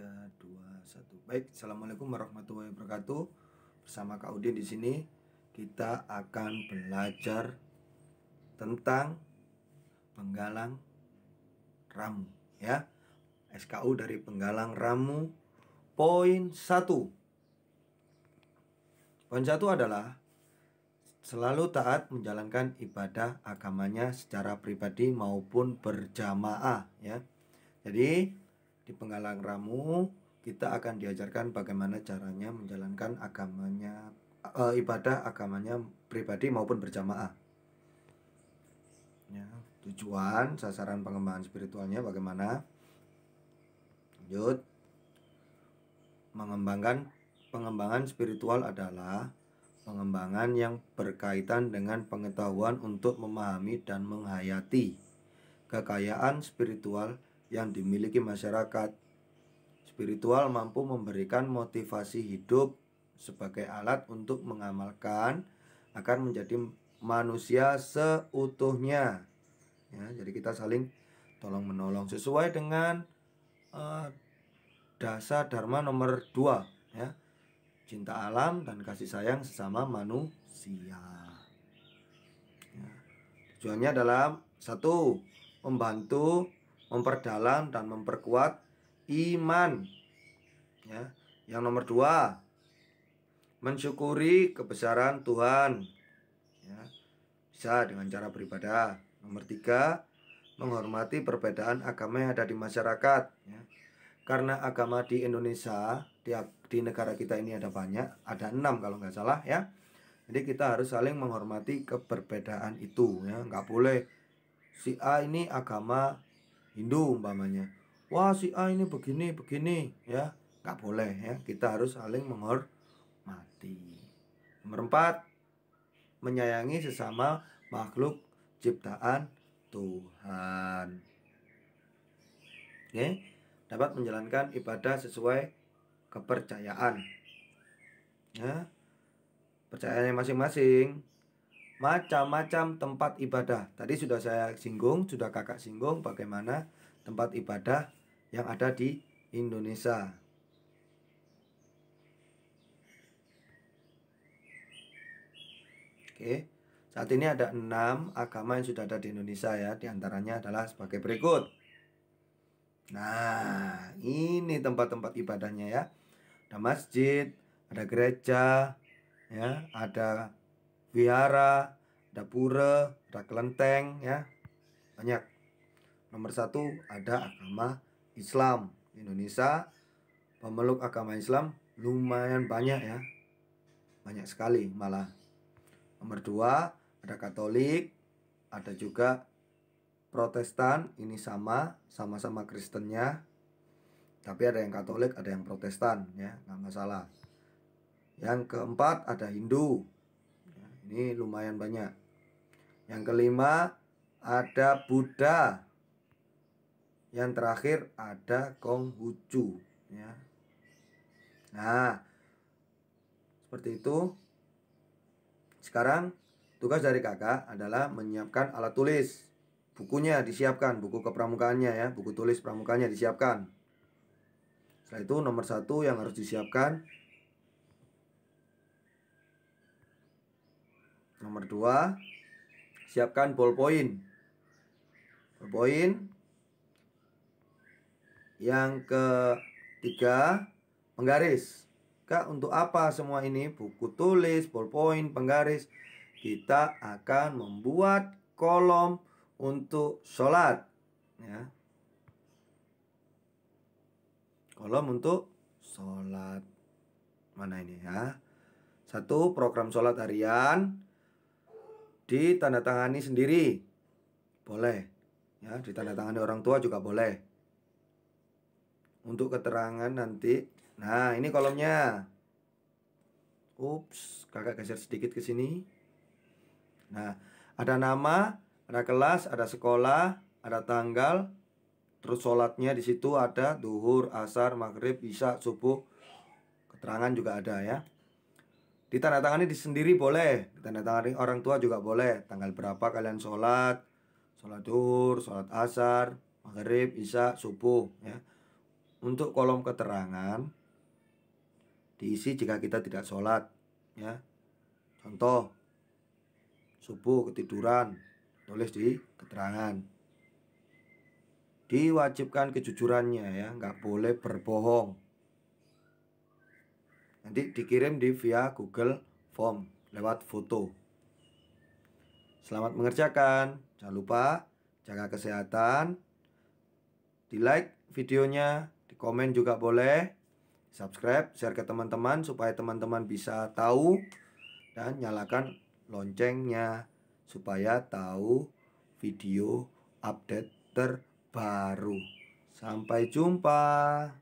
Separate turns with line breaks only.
3, 2, 1 Baik, Assalamualaikum warahmatullahi wabarakatuh Bersama Kak Udin di sini Kita akan belajar Tentang Penggalang Ramu ya SKU dari Penggalang Ramu Poin 1 Poin 1 adalah Selalu taat menjalankan ibadah agamanya secara pribadi maupun berjamaah ya. Jadi di Penggalang Ramu kita akan diajarkan bagaimana caranya menjalankan agamanya e, ibadah agamanya pribadi maupun berjamaah. Ya, tujuan, sasaran pengembangan spiritualnya bagaimana? Lanjut. Mengembangkan pengembangan spiritual adalah pengembangan yang berkaitan dengan pengetahuan untuk memahami dan menghayati kekayaan spiritual yang dimiliki masyarakat. Spiritual mampu memberikan motivasi hidup sebagai alat untuk mengamalkan akan menjadi manusia seutuhnya. Ya, jadi kita saling tolong menolong sesuai dengan uh, dasar dharma nomor 2 ya. Cinta alam dan kasih sayang sesama manusia. Ya. Tujuannya adalah satu membantu memperdalam dan memperkuat iman. Ya. Yang nomor dua, mensyukuri kebesaran Tuhan. Ya. Bisa dengan cara beribadah. Nomor tiga, menghormati perbedaan agama yang ada di masyarakat. Ya. Karena agama di Indonesia, di, di negara kita ini ada banyak, ada enam kalau nggak salah ya. Jadi kita harus saling menghormati keberbedaan itu ya. Nggak boleh si A ini agama Hindu umpamanya wah si A ini begini begini ya nggak boleh ya kita harus saling menghormati nomor empat menyayangi sesama makhluk ciptaan Tuhan oke dapat menjalankan ibadah sesuai kepercayaan ya percayaannya masing-masing macam-macam tempat ibadah. Tadi sudah saya singgung, sudah kakak singgung bagaimana tempat ibadah yang ada di Indonesia. Oke. Saat ini ada enam agama yang sudah ada di Indonesia ya, di antaranya adalah sebagai berikut. Nah, ini tempat-tempat ibadahnya ya. Ada masjid, ada gereja, ya, ada Biara, dapura, rakelenteng ya. Banyak. Nomor satu ada agama Islam. Indonesia pemeluk agama Islam lumayan banyak ya. Banyak sekali malah. Nomor dua ada Katolik, ada juga Protestan, ini sama, sama-sama Kristennya. Tapi ada yang Katolik, ada yang Protestan ya, nggak masalah. Yang keempat ada Hindu, ini lumayan banyak. Yang kelima ada Buddha. Yang terakhir ada Konghucu ya. Nah, seperti itu. Sekarang tugas dari kakak adalah menyiapkan alat tulis. Bukunya disiapkan, buku kepramukaannya ya, buku tulis pramukanya disiapkan. Setelah itu nomor satu yang harus disiapkan Nomor 2, siapkan ballpoint. Ballpoint. Yang ketiga, penggaris. Kak, untuk apa semua ini? Buku tulis, ballpoint, penggaris. Kita akan membuat kolom untuk sholat. Ya. Kolom untuk sholat. Mana ini ya? Satu, program sholat harian ditandatangani sendiri boleh ya ditandatangani orang tua juga boleh untuk keterangan nanti nah ini kolomnya ups kakak geser sedikit ke sini nah ada nama ada kelas ada sekolah ada tanggal terus sholatnya di situ ada duhur asar maghrib isya subuh keterangan juga ada ya ditandatangani di sendiri boleh ditandatangani orang tua juga boleh tanggal berapa kalian sholat sholat duhur sholat asar maghrib isya subuh ya untuk kolom keterangan diisi jika kita tidak sholat ya contoh subuh ketiduran tulis di keterangan diwajibkan kejujurannya ya nggak boleh berbohong nanti dikirim di via Google Form lewat foto. Selamat mengerjakan. Jangan lupa jaga kesehatan. Di like videonya, di komen juga boleh. Subscribe, share ke teman-teman supaya teman-teman bisa tahu dan nyalakan loncengnya supaya tahu video update terbaru. Sampai jumpa.